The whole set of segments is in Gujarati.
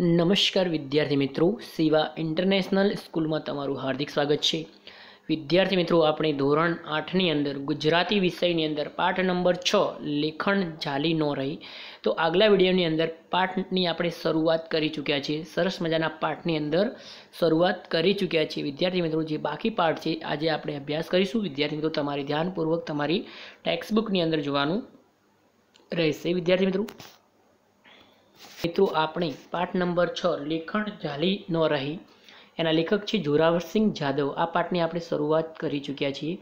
નમસ્કાર વિદ્યાર્થી મિત્રો સેવા ઇન્ટરનેશનલ સ્કૂલમાં તમારું હાર્દિક સ્વાગત છે વિદ્યાર્થી મિત્રો આપણે ધોરણ આઠની અંદર ગુજરાતી વિષયની અંદર પાઠ નંબર છ લેખન જાલી ન રહી તો આગલા વિડીયોની અંદર પાઠની આપણે શરૂઆત કરી ચૂક્યા છીએ સરસ મજાના પાઠની અંદર શરૂઆત કરી ચૂક્યા છીએ વિદ્યાર્થી મિત્રો જે બાકી પાઠ છે આજે આપણે અભ્યાસ કરીશું વિદ્યાર્થી મિત્રો તમારે ધ્યાનપૂર્વક તમારી ટેક્સ્ટબુકની અંદર જોવાનું રહેશે વિદ્યાર્થી મિત્રો મિત્રો આપણે પાઠ નંબર છ લેખણ જાલી ન રહી એના લેખક છે જોરાવરસિંહ જાદવ આ પાઠની આપણે શરૂઆત કરી ચૂક્યા છીએ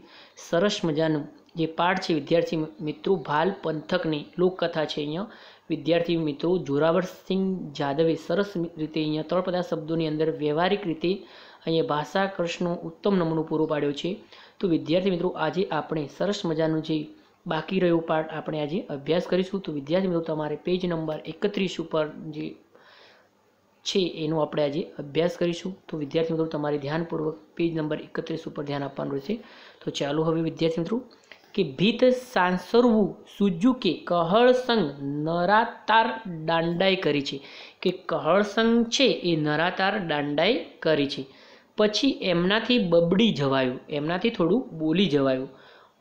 સરસ મજાનું જે પાઠ છે વિદ્યાર્થી મિત્રો ભાલ પંથકની લોકકથા છે અહીંયા વિદ્યાર્થી મિત્રો જોરાવરસિંહ જાદવે સરસ રીતે અહીંયા ત્રણ બધા શબ્દોની અંદર વ્યવહારિક રીતે અહીંયા ભાષા કૃષ્ણનું ઉત્તમ નમૂનો પૂરું પાડ્યો છે તો વિદ્યાર્થી મિત્રો આજે આપણે સરસ મજાનું જે બાકી રહ્યો પાર્ટ આપણે આજે અભ્યાસ કરીશું તો વિદ્યાર્થી મિત્રો તમારે પેજ નંબર એકત્રીસ ઉપર જે છે એનો આપણે આજે અભ્યાસ કરીશું તો વિદ્યાર્થી મિત્રો તમારે ધ્યાનપૂર્વક પેજ નંબર એકત્રીસ ઉપર ધ્યાન આપવાનું રહેશે તો ચાલુ હવે વિદ્યાર્થી મિત્રો કે ભીત સાંસરવું કે કહળસંગ નરાતાર દાંડાઈ કરી છે કે કહળસંગ છે એ નરાતાર દાંડાઈ કરી છે પછી એમનાથી બબડી જવાયું એમનાથી થોડું બોલી જવાયું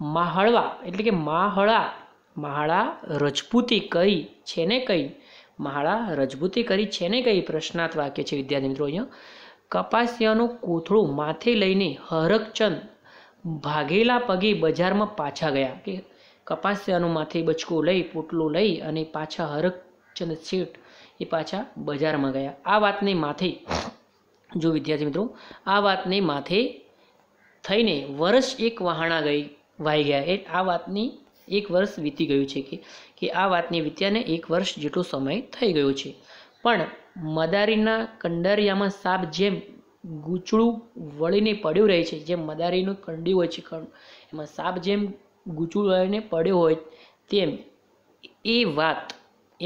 માહળવા એટલે કે માહળા મહાળા રજપૂતી કઈ છે ને કઈ મહાળા રજપૂતી કરી છે ને કઈ પ્રશ્નાર્થ વાક્ય છે વિદ્યાર્થી મિત્રો અહીંયા કપાસિયાનું કોથળું માથે લઈને હરકચંદ ભાગેલા પગે બજારમાં પાછા ગયા કે કપાસિયાનું માથે બચકો લઈ પોટલું લઈ અને પાછા હરકચંદ શેઠ એ પાછા બજારમાં ગયા આ વાતને માથે જો વિદ્યાર્થી મિત્રો આ વાતને માથે થઈને વર્ષ એક વહાણા ગઈ વાઈ ગયા એ આ વાતની એક વર્ષ વીતી ગયું છે કે કે આ વાતની વીત્યાને એક વર્ષ જેટલો સમય થઈ ગયો છે પણ મદારીના કંડારિયામાં સાપ જેમ ગૂંચળું વળીને પડ્યું રહે છે જેમ મદારીનું કંડિયું હોય છે એમાં સાપ જેમ ગૂંચળું વળીને પડ્યો હોય તેમ એ વાત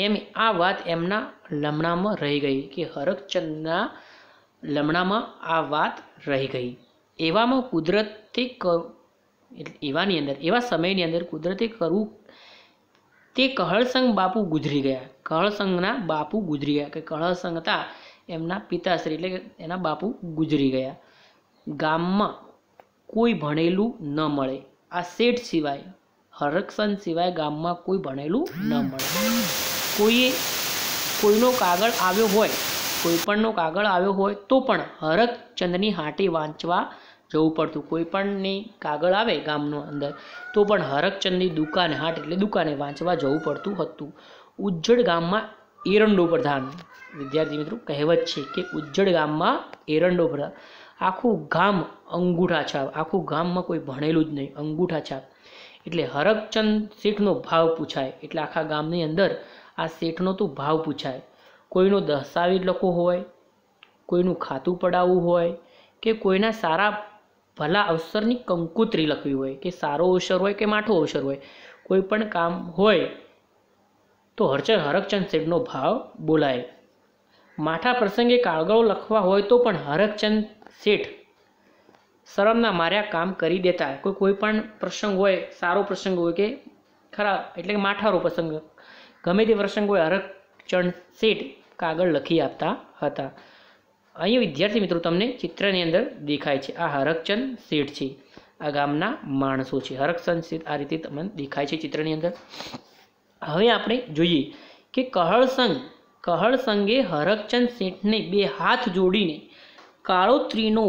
એમ આ વાત એમના લમણામાં રહી ગઈ કે હરકચંદના લમણામાં આ વાત રહી ગઈ એવામાં કુદરતે એટલે એવાની અંદર એવા સમયની અંદર કુદરતે કરવું તે કહળસંગ બાપુ ગુજરી ગયા કહળસંગના બાપુ ગુજરી ગયા કે કહળસંગ હતા એમના પિતાશ્રી એટલે કે એના બાપુ ગુજરી ગયા ગામમાં કોઈ ભણેલું ન મળે આ શેઠ સિવાય હરકસન સિવાય ગામમાં કોઈ ભણેલું ન મળે કોઈએ કોઈનો કાગળ આવ્યો હોય કોઈ પણનો કાગળ આવ્યો હોય તો પણ હરકચંદની હાટી વાંચવા જવું પડતું કોઈ પણની કાગળ આવે ગામનો અંદર તો પણ હરકચંદની દુકાને હાટ એટલે દુકાને વાંચવા જવું પડતું હતું ઉજ્જડ ગામમાં એરંડો પ્રધાન વિદ્યાર્થી મિત્રો કહેવત છે કે ઉજ્જડ ગામમાં એરંડો પ્રધાન આખું ગામ અંગૂઠા છાપ આખું ગામમાં કોઈ ભણેલું જ નહીં અંગૂઠા છાપ એટલે હરકચંદ શેઠનો ભાવ પૂછાય એટલે આખા ગામની અંદર આ શેઠનો તો ભાવ પૂછાય કોઈનો દસ્તાવેજ લખવો હોય કોઈનું ખાતું પડાવવું હોય કે કોઈના સારા ભલા અવસરની કંકુત્રી લખવી હોય કે સારો અવસર હોય કે માઠો અવસર હોય કોઈ પણ કામ હોય તો હરચર હરકચંદ શેઠનો ભાવ બોલાય માઠા પ્રસંગે કાળગળો લખવા હોય તો પણ હરકચંદ શેઠ શરમના માર્યા કામ કરી દેતા કોઈ કોઈ પણ પ્રસંગ હોય સારો પ્રસંગ હોય કે ખરાબ એટલે કે માઠારો પ્રસંગ ગમે તે પ્રસંગ હોય હરકચંદ શેઠ કાગળ લખી આપતા હતા અહીં વિદ્યાર્થી મિત્રો તમને ચિત્રની અંદર દેખાય છે આ હરકચંદ શેઠ છે આ ગામના માણસો છે હરકચંદ શેઠ આ રીતે તમને દેખાય છે ચિત્રની અંદર હવે આપણે જોઈએ કે કહળસંગ કહળસંગે હરકચંદ શેઠને બે હાથ જોડીને કાળોત્રીનો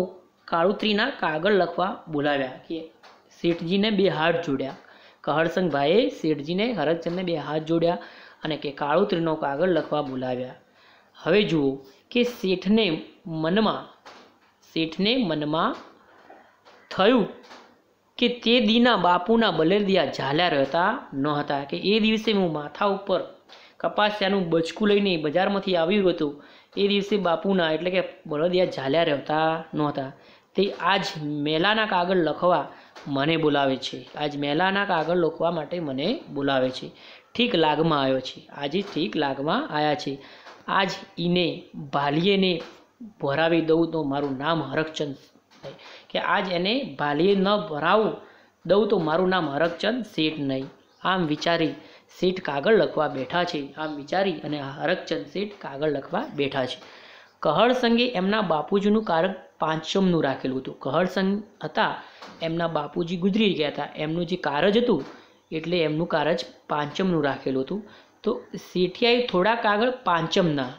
કાળોત્રીના કાગળ લખવા બોલાવ્યા કે શેઠજીને બે હાથ જોડ્યા ભાઈએ શેઠજીને હરકચંદને બે હાથ જોડ્યા અને કે કાળોત્રીનો કાગળ લખવા બોલાવ્યા હવે જુઓ કે શેઠને મનમાં શેઠને મનમાં થયું કે તે દીના બાપુના બલેરદિયા ઝાલ્યા રહેતા નહોતા કે એ દિવસે હું માથા ઉપર કપાસિયાનું બચકું લઈને બજારમાંથી આવ્યું હતું એ દિવસે બાપુના એટલે કે બળદિયા ઝાલ્યા રહેતા નહોતા તે આજ મેલાના કાગળ લખવા મને બોલાવે છે આજ મેલાના કાગળ લખવા માટે મને બોલાવે છે ઠીક લાગમાં આવ્યો છે આજે ઠીક લાગમાં આવ્યા છે આજ ઈને ભાલીએને ભરાવી દઉં તો મારું નામ હરકચંદ નહીં કે આજ એને ભાલીએ ન ભરાવું દઉં તો મારું નામ હરકચંદ શેઠ નહીં આમ વિચારી શેઠ કાગળ લખવા બેઠા છે આમ વિચારી અને હરકચંદ શેઠ કાગળ લખવા બેઠા છે કહળ સંગે એમના બાપુજીનું કારક પાંચમનું રાખેલું હતું કહળ હતા એમના બાપુજી ગુજરી ગયા હતા એમનું જે કારજ હતું એટલે એમનું કારજ પાંચમનું રાખેલું હતું તો શેઠિયાએ થોડાક આગળ પાંચમના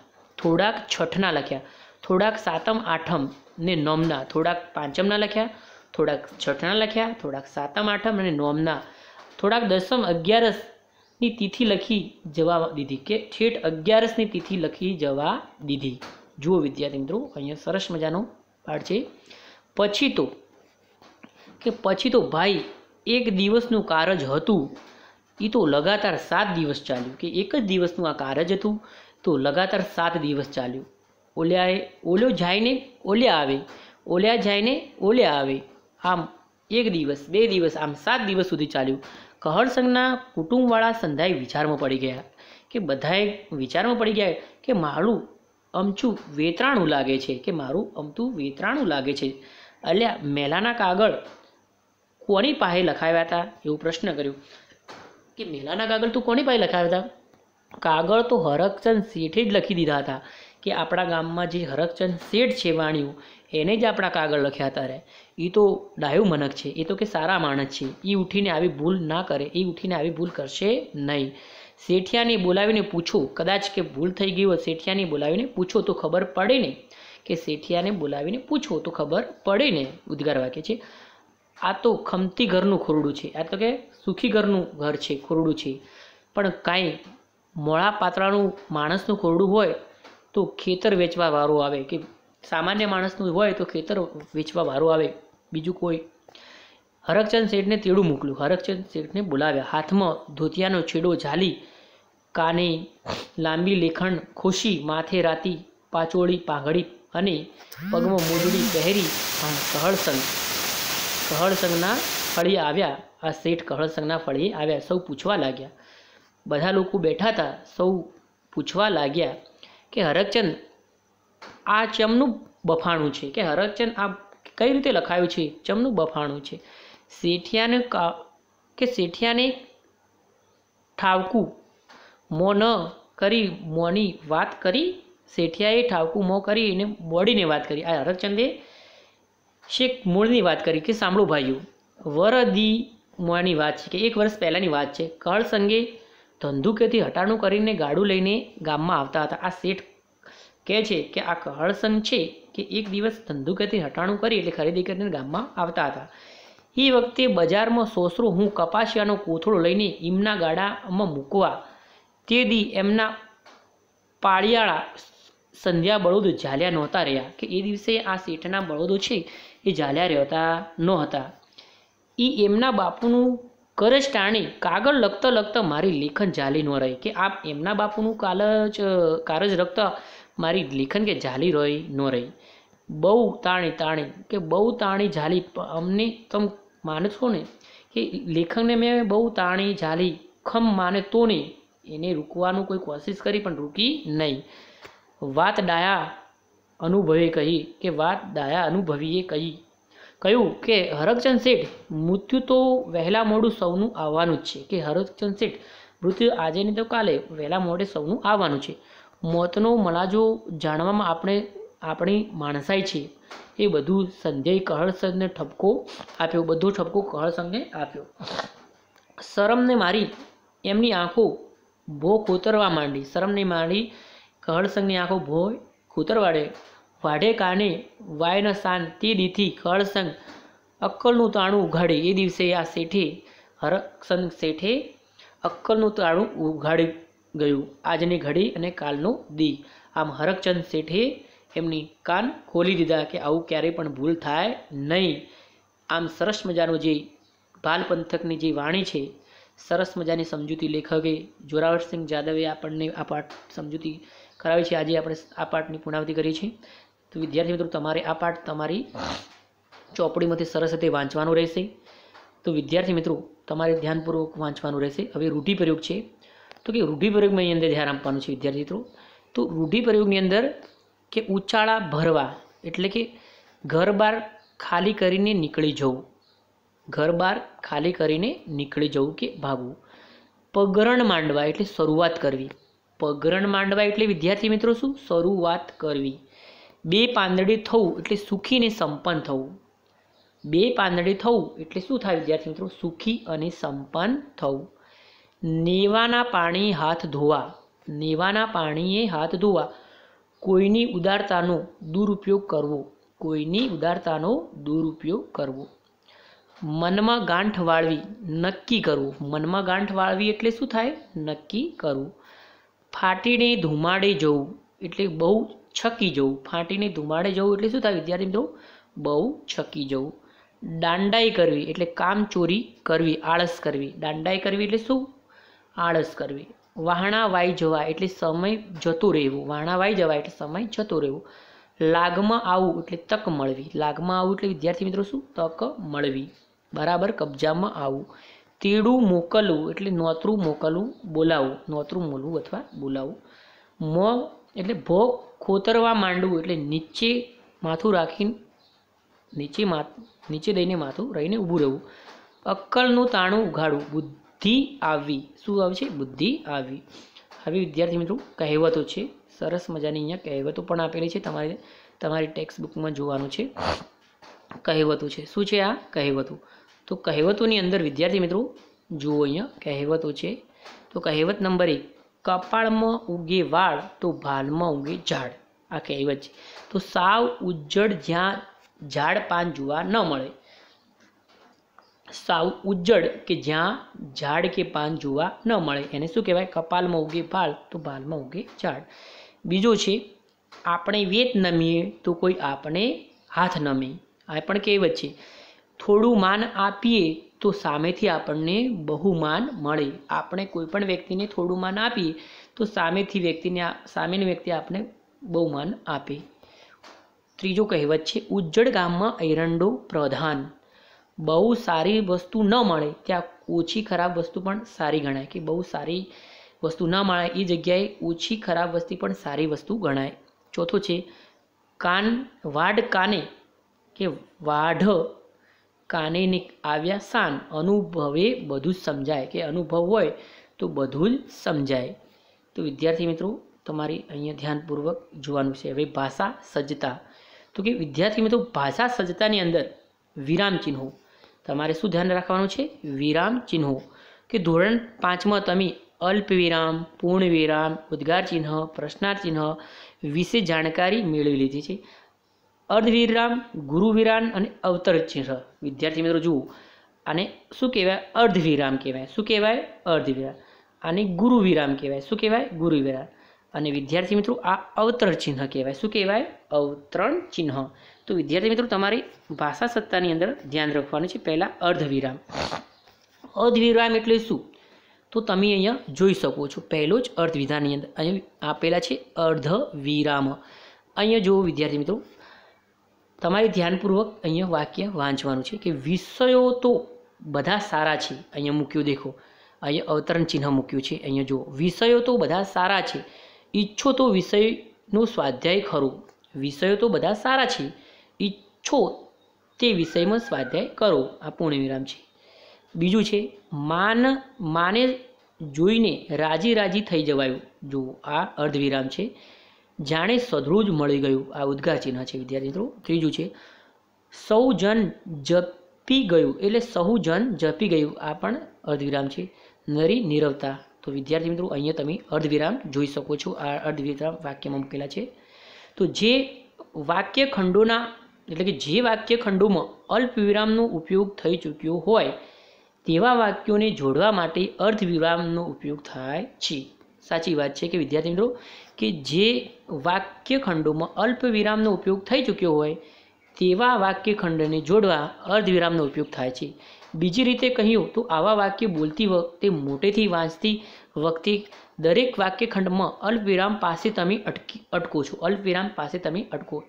થોડાક છઠના લખ્યા થોડાક સાતમ આઠમ ને નોમના થોડાક પાંચમના લખ્યા થોડાક છઠના લખ્યા થોડાક સાતમ આઠમ અને નોમના થોડાક દસમ અગિયારસની તિથિ લખી જવા દીધી કે છેટ અગિયારસની તિથિ લખી જવા દીધી જુઓ વિદ્યાર્થી મિત્રો અહીંયા સરસ મજાનો પાઠ છે પછી તો કે પછી તો ભાઈ એક દિવસનું કારજ હતું એ તો લગાતાર સાત દિવસ ચાલ્યું કે એક જ દિવસનું આ કારજ હતું તો લગાતાર સાત દિવસ ચાલ્યું ઓલ્યાએ ઓલ્યો જાયને ઓલ્યા આવે ઓલ્યા જાયને ઓલ્યા આવે આમ એક દિવસ બે દિવસ આમ સાત દિવસ સુધી ચાલ્યું કહળ સંઘના કુટુંબવાળા સંધાએ વિચારમાં પડી ગયા કે બધાએ વિચારમાં પડી ગયા કે મારું અમચું વેતરાણું લાગે છે કે મારું અમતું વેતરાણું લાગે છે અલ્યા મેલાના કાગળ કોની પાસે લખાવ્યા હતા એવું પ્રશ્ન કર્યો કે મેલાના કાગળ તું કોની પાસે લખાવ્યા હતા કાગળ તો હરકચંદ શેઠે જ લખી દીધા હતા કે આપણા ગામમાં જે હરકચંદ શેઠ છે વાણિયું એને જ આપણા કાગળ લખ્યા હતા રે એ તો ડાયું મનક છે એ તો કે સારા માણસ છે એ ઉઠીને આવી ભૂલ ના કરે એ ઉઠીને આવી ભૂલ કરશે નહીં શેઠિયાને બોલાવીને પૂછો કદાચ કે ભૂલ થઈ ગઈ હોય શેઠિયાને બોલાવીને પૂછો તો ખબર પડે ને કે શેઠિયાને બોલાવીને પૂછો તો ખબર પડે ને ઉદ્ગાર વાક્ય છે આ તો ખમતી ઘરનું ખોરડું છે આ તો કે સુખી ઘરનું ઘર છે ખોરડું છે પણ કાંઈ મોળા પાતળાનું માણસનું ખોરડું હોય તો ખેતર વેચવા વારો આવે કે સામાન્ય માણસનું હોય તો ખેતર વેચવા વારો આવે બીજું કોઈ હરકચંદ શેઠને તેડું મોકલ્યું હરકચંદ શેઠને બોલાવ્યા હાથમાં ધોતિયાનો છેડો ઝાલી કાને લાંબી લેખણ ખુશી માથે રાતી પાચોળી પાંઘડી અને પગમાં મોજડી પહેરી કહળસંગ કહળસંગના ફળીએ આવ્યા આ શેઠ કહળસંગના ફળીએ આવ્યા સૌ પૂછવા લાગ્યા બધા લોકો બેઠા હતા સૌ પૂછવા લાગ્યા કે હરકચંદ આ ચમનું બફાણું છે કે હરકચંદ આ કઈ રીતે લખાયું છે ચમનું બફાણું છે શેઠિયાને કે શેઠિયાને ઠાવકું મો ન કરી મોની વાત કરી શેઠિયાએ ઠાવકું મો કરી એને બોડીને વાત કરી આ હરકચંદે શેખ મૂળની વાત કરી કે સાંભળું ભાઈઓ વરદી મોની વાત છે કે એક વર્ષ પહેલાંની વાત છે કળ સંગે ધંધુકેથી હટાણું કરીને ગાડું લઈને ગામમાં આવતા હતા આ શેઠ કહે છે કે આ હળસન છે કે એક દિવસ ધંધુકેથી હટાણું કરી એટલે ખરીદી કરીને ગામમાં આવતા હતા એ વખતે બજારમાં સોસરો હું કપાસિયાનો કોથળો લઈને ઈમના ગાડામાં મૂકવા તે દી એમના પાળિયાળા સંધ્યા બળદો ઝાલ્યા નહોતા રહ્યા કે એ દિવસે આ શેઠના બળોદો છે એ ઝાલ્યા રહેતા નહોતા એ એમના બાપુનું કરેશ ટાણી કાગળ લખતા લખતા મારી લેખન જાલી ન રહી કે આપ એમના બાપુનું કાલજ કારજ લખતા મારી લેખન કે જાલી રહી ન રહી બહુ તાણી તાણી કે બહુ તાણી ઝાલી અમને તમ માનશો ને કે લેખનને મેં બહુ તાણી જાલી ખમ માને તો નહીં એને રૂકવાનું કોઈ કોશિશ કરી પણ રૂકી નહીં વાત ડાયા અનુભવે કહી કે વાત ડાયા અનુભવીએ કહી કહ્યું કે હરકચંદ શેઠ મૃત્યુ તો વહેલા મોડું સૌનું આવવાનું જ છે કે હરકચંદ શેઠ મૃત્યુ આજે નહીં તો કાલે વહેલા મોડે સૌનું આવવાનું છે મોતનો મલાજો જાણવામાં આપણે આપણી માણસાઈ છે એ બધું સંધ્યાએ કહળસંગને ઠપકો આપ્યો બધો ઠપકો કહળસંગને આપ્યો શરમને મારી એમની આંખો ભો કોતરવા માંડી શરમને મારી કહળસંગની આંખો ભો કોતરવાડે વાઢે વાયન શાન તે દીથી કળસંગ અક્કલનું તાણું ઉઘાડે એ દિવસે આ શેઠે હરકસંગ શેઠે અક્કલનું તાણું ઉઘાડી ગયું આજની ઘડી અને કાલનું દી આમ હરકચંદ શેઠે એમની કાન ખોલી દીધા કે આવું ક્યારેય પણ ભૂલ થાય નહીં આમ સરસ મજાનો જે બાલપંથકની જે વાણી છે સરસ મજાની સમજૂતી લેખકે જોરાવરસિંહ જાદવે આપણને આ પાઠ સમજૂતી કરાવી છે આજે આપણે આ પાઠની પુનરાવૃત્તિ કરી છે તો વિદ્યાર્થી મિત્રો તમારે આ પાઠ તમારી ચોપડીમાંથી સરસ રીતે વાંચવાનું રહેશે તો વિદ્યાર્થી મિત્રો તમારે ધ્યાનપૂર્વક વાંચવાનું રહેશે હવે રૂઢિપ્રયોગ છે તો કે રૂઢિપ્રયોગમાં એની અંદર ધ્યાન આપવાનું છે વિદ્યાર્થી મિત્રો તો રૂઢિપ્રયોગની અંદર કે ઉચાળા ભરવા એટલે કે ઘર બાર ખાલી કરીને નીકળી જવું ઘર બાર ખાલી કરીને નીકળી જવું કે ભાગવું પગરણ માંડવા એટલે શરૂઆત કરવી પગરણ માંડવા એટલે વિદ્યાર્થી મિત્રો શું શરૂઆત કરવી બે પાંદડી થવું એટલે સુખી અને સંપન્ન થવું બે પાંદડી થવું એટલે શું થાય વિદ્યાર્થી મિત્રો સુખી અને સંપન્ન થવું નેવાના પાણી હાથ ધોવા નેવાના પાણીએ હાથ ધોવા કોઈની ઉદારતાનો દુરુપયોગ કરવો કોઈની ઉદારતાનો દુરુપયોગ કરવો મનમાં ગાંઠ વાળવી નક્કી કરવું મનમાં ગાંઠ વાળવી એટલે શું થાય નક્કી કરવું ફાટીને ધુમાડે જવું એટલે બહુ છકી જવું ફાટીને ધુમાડે જવું એટલે શું થાય વિદ્યાર્થી મિત્રો બહુ છકી જવું દાંડાઈ કરવી એટલે કામ ચોરી કરવી આળસ કરવી દાંડાઈ કરવી એટલે શું આળસ કરવી વાહણા વાઈ જવા એટલે સમય જતો રહેવું વાઈ જવા એટલે સમય જતો રહેવો લાગમાં આવું એટલે તક મળવી લાગમાં આવું એટલે વિદ્યાર્થી મિત્રો શું તક મળવી બરાબર કબજામાં આવવું તેડું મોકલવું એટલે નોતરું મોકલવું બોલાવું નોતરું મોલવું અથવા બોલાવું મો એટલે ભોગ ખોતરવા માંડવું એટલે નીચે માથું રાખીને નીચે માથું નીચે દઈને માથું રહીને ઊભું રહેવું અક્કલનું તાણું ઉઘાડવું બુદ્ધિ આવી શું આવે છે બુદ્ધિ આવી હવે વિદ્યાર્થી મિત્રો કહેવતો છે સરસ મજાની અહીંયા કહેવતો પણ આપેલી છે તમારે તમારી ટેક્સ્ટ બુકમાં જોવાનું છે કહેવતો છે શું છે આ કહેવતો તો કહેવતોની અંદર વિદ્યાર્થી મિત્રો જુઓ અહીંયા કહેવતો છે તો કહેવત નંબર એક કપાળમાં ઉગે વાળ તો ભાલમાં ઉગે ઝાડ આ કહેવત છે તો સાવ ઉજ્જડ જ્યાં ઝાડ પાન જોવા ન મળે સાવ ઉજ્જડ કે જ્યાં ઝાડ કે પાન જોવા ન મળે એને શું કહેવાય કપાલમાં ઉગે ભાલ તો ભાલમાં ઉગે ઝાડ બીજો છે આપણે વેત નમીએ તો કોઈ આપણે હાથ નમે આ પણ કહેવત છે થોડું માન આપીએ તો સામેથી આપણને બહુ માન મળે આપણે કોઈ પણ વ્યક્તિને થોડું માન આપીએ તો સામેથી વ્યક્તિને સામેની વ્યક્તિ આપણે બહુ માન આપે ત્રીજો કહેવત છે ઉજ્જડ ગામમાં એરંડો પ્રધાન બહુ સારી વસ્તુ ન મળે ત્યાં ઓછી ખરાબ વસ્તુ પણ સારી ગણાય કે બહુ સારી વસ્તુ ન મળે એ જગ્યાએ ઓછી ખરાબ વસ્તુ પણ સારી વસ્તુ ગણાય ચોથો છે કાન વાઢ કાને કે વાઢ કાને આવ્યા શાન અનુભવે બધું જ સમજાય કે અનુભવ હોય તો બધું જ સમજાય તો વિદ્યાર્થી મિત્રો તમારી અહીંયા ધ્યાનપૂર્વક જોવાનું છે હવે ભાષા સજ્જતા તો કે વિદ્યાર્થી મિત્રો ભાષા સજ્જતાની અંદર વિરામ ચિહ્નો તમારે શું ધ્યાન રાખવાનું છે વિરામ ચિહ્નો કે ધોરણ પાંચમાં તમે અલ્પ વિરામ પૂર્ણ વિરામ ઉદ્ગાર ચિહ્ન પ્રશ્નાર્થ ચિહ્ન વિશે જાણકારી મેળવી લીધી છે અર્ધવિરામ ગુરુવિરામ અને અવતર ચિહ્ન વિદ્યાર્થી મિત્રો જુઓ આને શું કહેવાય અર્ધવિરામ કહેવાય શું કહેવાય અર્ધવિરામ આને ગુરુવિરામ કહેવાય શું કહેવાય ગુરુવિરામ અને વિદ્યાર્થી મિત્રો આ અવતરણ ચિહ્ન કહેવાય શું કહેવાય અવતરણ ચિહ્ન તો વિદ્યાર્થી મિત્રો તમારી ભાષા સત્તાની અંદર ધ્યાન રાખવાનું છે પહેલાં અર્ધવિરામ અર્ધવિરામ એટલે શું તો તમે અહીંયા જોઈ શકો છો પહેલો જ અર્ધવિધાનની અંદર અહીંયા આપેલા છે અર્ધવિરામ અહીંયા જુઓ વિદ્યાર્થી મિત્રો તમારે ધ્યાનપૂર્વક અહીંયા વાક્ય વાંચવાનું છે કે વિષયો તો બધા સારા છે અહીંયા મૂક્યું દેખો અહીંયા અવતરણ ચિહ્ન મૂક્યું છે અહીંયા જુઓ વિષયો તો બધા સારા છે ઈચ્છો તો વિષયનું સ્વાધ્યાય ખરું વિષયો તો બધા સારા છે ઈચ્છો તે વિષયમાં સ્વાધ્યાય કરો આ પૂર્ણવિરામ છે બીજું છે માન માને જોઈને રાજી રાજી થઈ જવાયું જુઓ આ અર્ધવિરામ છે જાણે સદરૂજ મળી ગયું આ ઉદ્ગાર ચિહ્ન છે વિદ્યાર્થી મિત્રો ત્રીજું છે સૌજન જપી ગયું એટલે સહુજન જપી ગયું આ પણ અર્ધવિરામ છે નરી નિરવતા તો વિદ્યાર્થી મિત્રો અહીંયા તમે અર્ધવિરામ જોઈ શકો છો આ અર્ધવિરામ વાક્યમાં મૂકેલા છે તો જે વાક્ય ખંડોના એટલે કે જે વાક્ય ખંડોમાં અલ્પવિરામનો ઉપયોગ થઈ ચૂક્યો હોય તેવા વાક્યોને જોડવા માટે અર્ધવિરામનો ઉપયોગ થાય છે સાચી વાત છે કે વિદ્યાર્થી મિત્રો કે જે વાક્યખંડોમાં અલ્પ વિરામનો ઉપયોગ થઈ ચૂક્યો હોય તેવા વાક્યખંડને જોડવા અર્ધવિરામનો ઉપયોગ થાય છે બીજી રીતે કહ્યું તો આવા વાક્ય બોલતી વખતે મોટેથી વાંચતી વખતે દરેક વાક્યખંડમાં અલ્પવિરામ પાસે તમે અટકી અટકો છો અલ્પવિરામ પાસે તમે અટકો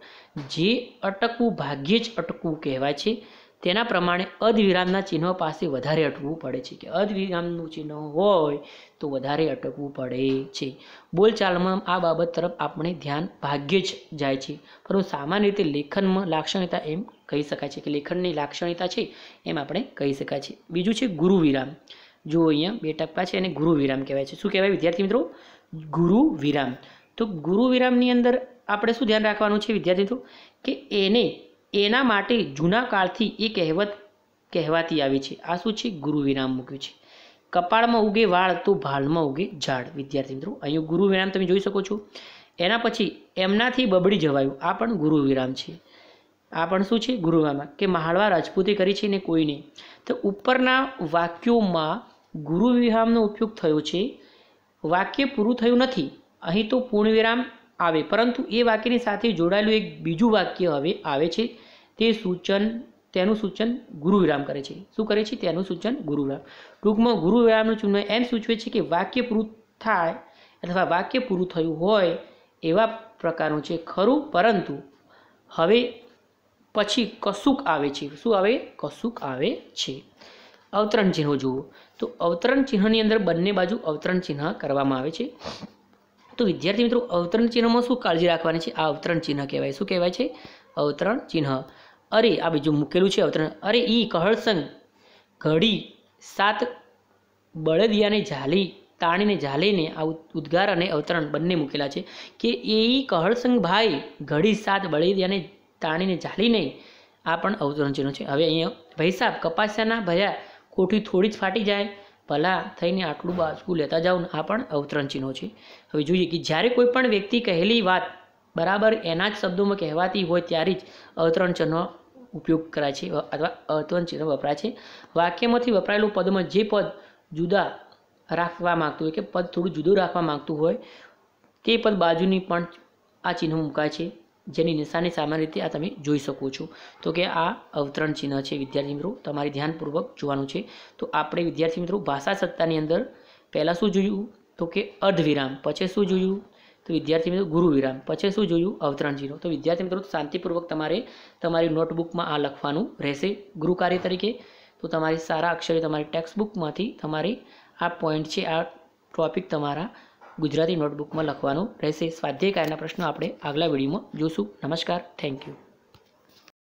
જે અટકવું ભાગ્યે જ અટકવું કહેવાય છે તેના પ્રમાણે અધવિરામના ચિહ્નો પાસે વધારે અટકવું પડે છે કે અધવિરામનું ચિહ્ન હોય તો વધારે અટકવું પડે છે બોલચાલમાં આ બાબત તરફ આપણે ધ્યાન ભાગ્યે જ જાય છે પરંતુ સામાન્ય રીતે લેખનમાં લાક્ષણિકતા એમ કહી શકાય છે કે લેખનની લાક્ષણિકતા છે એમ આપણે કહી શકાય છે બીજું છે ગુરુ વિરામ જો અહીંયા બે ટપકા છે એને ગુરુ વિરામ કહેવાય છે શું કહેવાય વિદ્યાર્થી મિત્રો ગુરુ વિરામ તો ગુરુ વિરામની અંદર આપણે શું ધ્યાન રાખવાનું છે વિદ્યાર્થી મિત્રો કે એને એના માટે જૂના કાળથી એ કહેવત કહેવાતી આવી છે આ શું છે ગુરુ વિરામ મૂક્યું છે કપાળમાં ઉગે વાળ તો ભાલમાં ઉગે ઝાડ વિદ્યાર્થી મિત્રો અહીંયા ગુરુ વિરામ તમે જોઈ શકો છો એના પછી એમનાથી બબડી જવાયું આ પણ ગુરુ વિરામ છે આ પણ શું છે ગુરુવામાં કે મહાડવા રાજપૂતે કરી છે ને કોઈને તો ઉપરના વાક્યોમાં ગુરુ વિરામનો ઉપયોગ થયો છે વાક્ય પૂરું થયું નથી અહીં તો પૂર્ણ વિરામ આવે પરંતુ એ વાક્યની સાથે જોડાયેલું એક બીજું વાક્ય હવે આવે છે તે સૂચન તેનું સૂચન ગુરુ વિરામ કરે છે શું કરે છે તેનું સૂચન ગુરુ વિરામ ટૂંકમાં ગુરુ વિરામનું ચિહ્ન એમ સૂચવે છે કે વાક્ય પૂરું થાય અથવા વાક્ય પૂરું થયું હોય એવા પ્રકારનું છે ખરું પરંતુ હવે પછી કશુંક આવે છે શું આવે કશુંક આવે છે અવતરણ ચિહ્નો જુઓ તો અવતરણ ચિહ્નની અંદર બંને બાજુ અવતરણ ચિહ્ન કરવામાં આવે છે તો વિદ્યાર્થી મિત્રો અવતરણ ચિહ્નમાં શું કાળજી રાખવાની છે આ અવતરણ ચિહ્ન કહેવાય શું કહેવાય છે અવતરણ ચિહ્ન અરે આ બીજું મૂકેલું છે અવતરણ અરે ઈ કહળસંગ ઘડી સાત બળદિયાને ઝાલી તાણીને ઝાલીને આ ઉદ્ગાર અને અવતરણ બંને મૂકેલા છે કે એ કહળસંગ ભાઈ ઘડી સાત બળદિયાને તાણીને ઝાલીને આ પણ અવતરણ ચિહ્નો છે હવે અહીંયા ભાઈ ભૈસાબ કપાસ્યાના ભયા કોઠી થોડી જ ફાટી જાય ભલા થઈને આટલું બાજકું લેતા જાઓ આ પણ અવતરણ ચિહ્નો છે હવે જોઈએ કે જ્યારે કોઈ પણ વ્યક્તિ કહેલી વાત બરાબર એના જ શબ્દોમાં કહેવાતી હોય ત્યારે જ અવતરણ ચિહ્નો ઉપયોગ કરાય છે અથવા અવતરણ ચિહ્ન વપરાય છે વાક્યમાંથી વપરાયેલું પદમાં જે પદ જુદા રાખવા માગતું હોય કે પદ થોડું જુદું રાખવા માગતું હોય તે પદ બાજુની પણ આ ચિહ્ન મુકાય છે જેની નિશાની સામાન્ય રીતે આ તમે જોઈ શકો છો તો કે આ અવતરણ ચિહ્ન છે વિદ્યાર્થી મિત્રો તમારે ધ્યાનપૂર્વક જોવાનું છે તો આપણે વિદ્યાર્થી મિત્રો ભાષા સત્તાની અંદર પહેલાં શું જોયું તો કે અર્ધવિરામ પછી શું જોયું તો વિદ્યાર્થી મિત્રો ગુરુ વિરામ પછી શું જોયું અવતરણ ચિહ્નો તો વિદ્યાર્થી મિત્રો શાંતિપૂર્વક તમારે તમારી નોટબુકમાં આ લખવાનું રહેશે ગૃહ કાર્ય તરીકે તો તમારી સારા અક્ષરે તમારી ટેક્સ્ટબુકમાંથી તમારી આ પોઈન્ટ છે આ ટોપિક તમારા ગુજરાતી નોટબુકમાં લખવાનું રહેશે સ્વાધ્યાય કાર્યના પ્રશ્નો આપણે આગલા વિડીયોમાં જોશું નમસ્કાર થેન્ક યુ